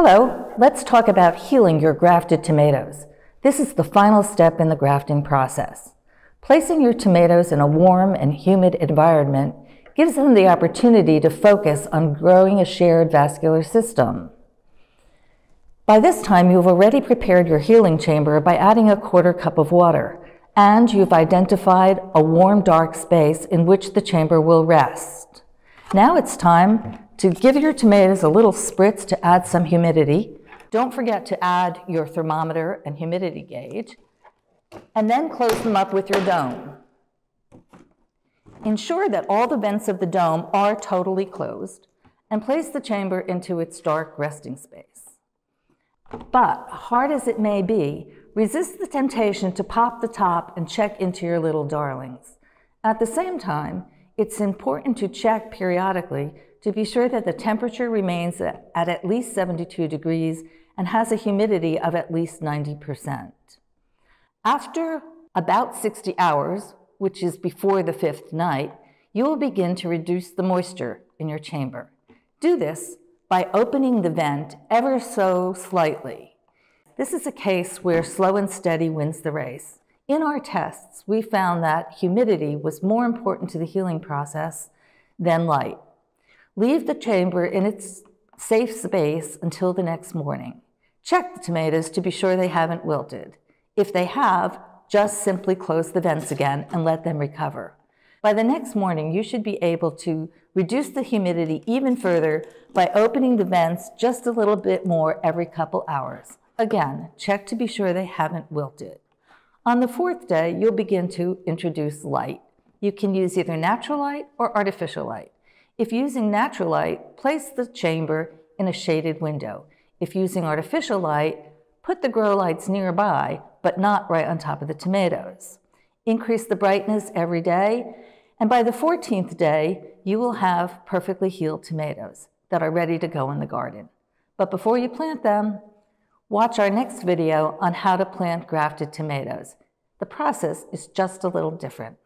Hello, let's talk about healing your grafted tomatoes. This is the final step in the grafting process. Placing your tomatoes in a warm and humid environment gives them the opportunity to focus on growing a shared vascular system. By this time, you've already prepared your healing chamber by adding a quarter cup of water, and you've identified a warm, dark space in which the chamber will rest. Now it's time to give your tomatoes a little spritz to add some humidity. Don't forget to add your thermometer and humidity gauge, and then close them up with your dome. Ensure that all the vents of the dome are totally closed, and place the chamber into its dark resting space. But, hard as it may be, resist the temptation to pop the top and check into your little darlings. At the same time, it's important to check periodically to be sure that the temperature remains at at least 72 degrees and has a humidity of at least 90%. After about 60 hours, which is before the fifth night, you will begin to reduce the moisture in your chamber. Do this by opening the vent ever so slightly. This is a case where slow and steady wins the race. In our tests, we found that humidity was more important to the healing process than light. Leave the chamber in its safe space until the next morning. Check the tomatoes to be sure they haven't wilted. If they have, just simply close the vents again and let them recover. By the next morning, you should be able to reduce the humidity even further by opening the vents just a little bit more every couple hours. Again, check to be sure they haven't wilted. On the fourth day, you'll begin to introduce light. You can use either natural light or artificial light. If using natural light, place the chamber in a shaded window. If using artificial light, put the grow lights nearby, but not right on top of the tomatoes. Increase the brightness every day, and by the 14th day, you will have perfectly healed tomatoes that are ready to go in the garden. But before you plant them, Watch our next video on how to plant grafted tomatoes. The process is just a little different.